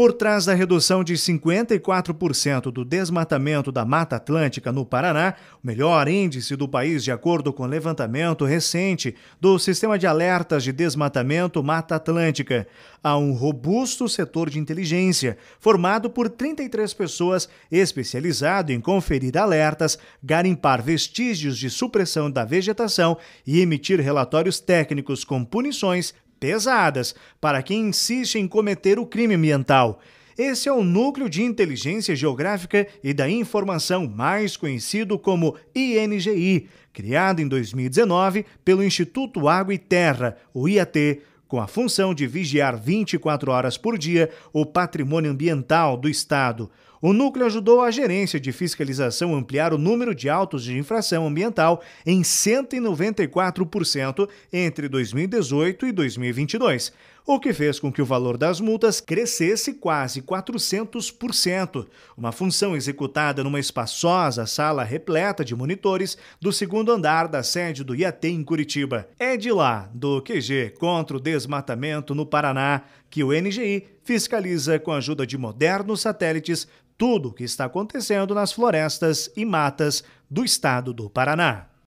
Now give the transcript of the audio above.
Por trás da redução de 54% do desmatamento da Mata Atlântica no Paraná, o melhor índice do país, de acordo com levantamento recente do Sistema de Alertas de Desmatamento Mata Atlântica, há um robusto setor de inteligência, formado por 33 pessoas especializado em conferir alertas, garimpar vestígios de supressão da vegetação e emitir relatórios técnicos com punições pesadas para quem insiste em cometer o crime ambiental. Esse é o Núcleo de Inteligência Geográfica e da Informação, mais conhecido como INGI, criado em 2019 pelo Instituto Água e Terra, o IAT, com a função de vigiar 24 horas por dia o patrimônio ambiental do Estado. O núcleo ajudou a gerência de fiscalização a ampliar o número de autos de infração ambiental em 194% entre 2018 e 2022, o que fez com que o valor das multas crescesse quase 400%, uma função executada numa espaçosa sala repleta de monitores do segundo andar da sede do IAT em Curitiba. É de lá, do QG contra o desmatamento no Paraná, que o NGI fiscaliza com a ajuda de modernos satélites tudo o que está acontecendo nas florestas e matas do estado do Paraná.